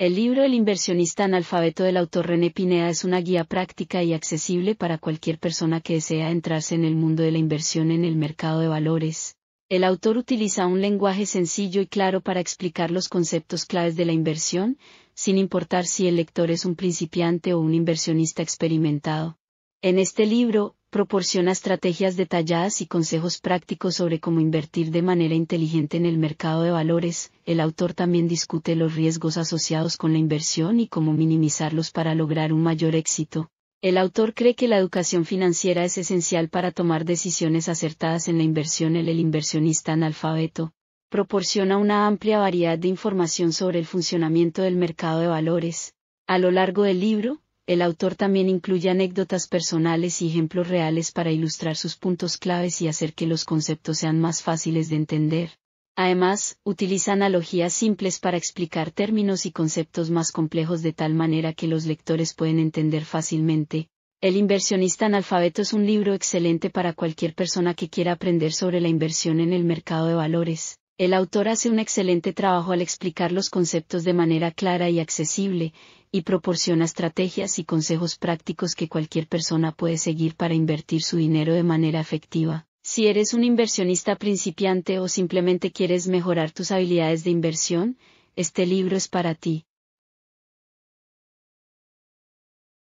El libro El inversionista analfabeto del autor René Pineda es una guía práctica y accesible para cualquier persona que desea entrarse en el mundo de la inversión en el mercado de valores. El autor utiliza un lenguaje sencillo y claro para explicar los conceptos claves de la inversión, sin importar si el lector es un principiante o un inversionista experimentado. En este libro, proporciona estrategias detalladas y consejos prácticos sobre cómo invertir de manera inteligente en el mercado de valores, el autor también discute los riesgos asociados con la inversión y cómo minimizarlos para lograr un mayor éxito. El autor cree que la educación financiera es esencial para tomar decisiones acertadas en la inversión. en el inversionista analfabeto proporciona una amplia variedad de información sobre el funcionamiento del mercado de valores. A lo largo del libro, el autor también incluye anécdotas personales y ejemplos reales para ilustrar sus puntos claves y hacer que los conceptos sean más fáciles de entender. Además, utiliza analogías simples para explicar términos y conceptos más complejos de tal manera que los lectores pueden entender fácilmente. El inversionista analfabeto es un libro excelente para cualquier persona que quiera aprender sobre la inversión en el mercado de valores. El autor hace un excelente trabajo al explicar los conceptos de manera clara y accesible, y proporciona estrategias y consejos prácticos que cualquier persona puede seguir para invertir su dinero de manera efectiva. Si eres un inversionista principiante o simplemente quieres mejorar tus habilidades de inversión, este libro es para ti.